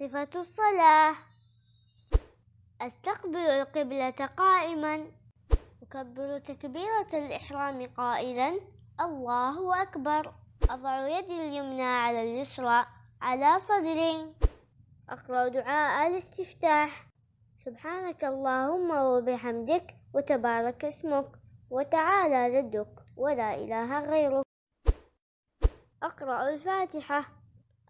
صفة الصلاة أستقبل القبلة قائما أكبر تكبيرة الإحرام قائلا الله أكبر أضع يدي اليمنى على اليسرى على صدري أقرأ دعاء الاستفتاح سبحانك اللهم وبحمدك وتبارك اسمك وتعالى جدك ولا إله غيرك أقرأ الفاتحة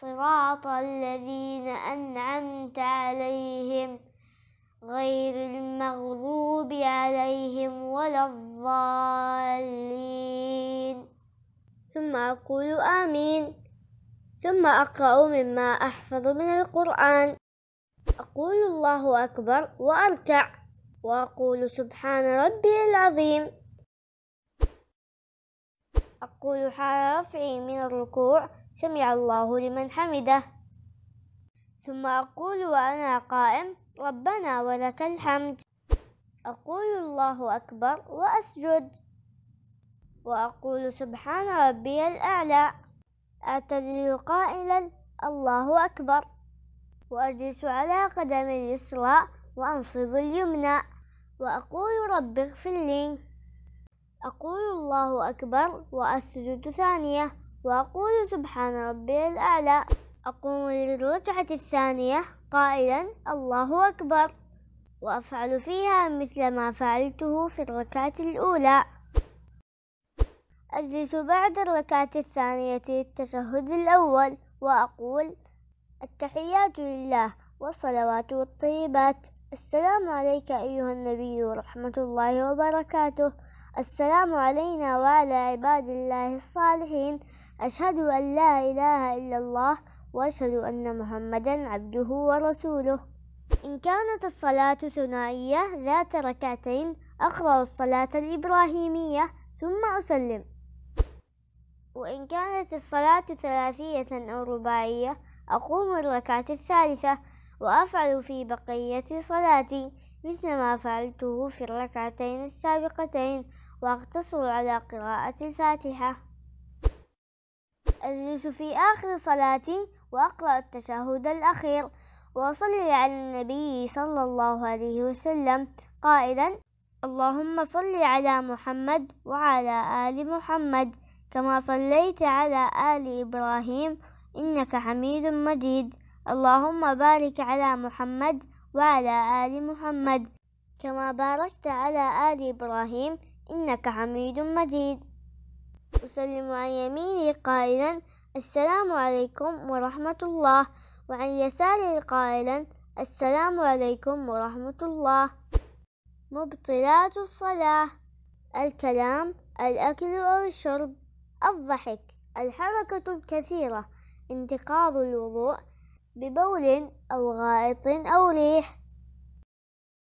صراط الذين أنعمت عليهم غير المغضوب عليهم ولا الضالين ثم أقول آمين ثم أقرأ مما أحفظ من القرآن أقول الله أكبر وأركع وأقول سبحان ربي العظيم أقول حال رفعي من الركوع سمع الله لمن حمده ثم أقول وأنا قائم ربنا ولك الحمد أقول الله أكبر وأسجد وأقول سبحان ربي الأعلى أعتدل قائلا الله أكبر وأجلس على قدم اليسرى وأنصب اليمنى وأقول رب اغفر لي أقول الله أكبر وأسجد ثانية وأقول سبحان ربي الأعلى أقوم للركعة الثانية قائلا الله أكبر وأفعل فيها مثل ما فعلته في الركعة الأولى أجلس بعد الركعة الثانية للتشهد الأول وأقول التحيات لله والصلوات والطيبات السلام عليك أيها النبي ورحمة الله وبركاته السلام علينا وعلى عباد الله الصالحين أشهد أن لا إله إلا الله وأشهد أن محمدا عبده ورسوله إن كانت الصلاة ثنائية ذات ركعتين أقرأ الصلاة الإبراهيمية ثم أسلم وإن كانت الصلاة ثلاثية أو رباعية أقوم الركعة الثالثة وأفعل في بقية صلاتي مثل ما فعلته في الركعتين السابقتين وأقتصر على قراءة الفاتحة أجلس في آخر صلاتي وأقرأ التشهد الأخير وأصلي على النبي صلى الله عليه وسلم قائلا اللهم صل على محمد وعلى آل محمد كما صليت على آل إبراهيم إنك حميد مجيد اللهم بارك على محمد وعلى آل محمد كما باركت على آل إبراهيم إنك حميد مجيد أسلم عن يميني قائلا السلام عليكم ورحمة الله وعن يساري قائلا السلام عليكم ورحمة الله مبطلات الصلاة الكلام الأكل أو الشرب الضحك الحركة الكثيرة انتقاض الوضوء ببول أو غائط أو ريح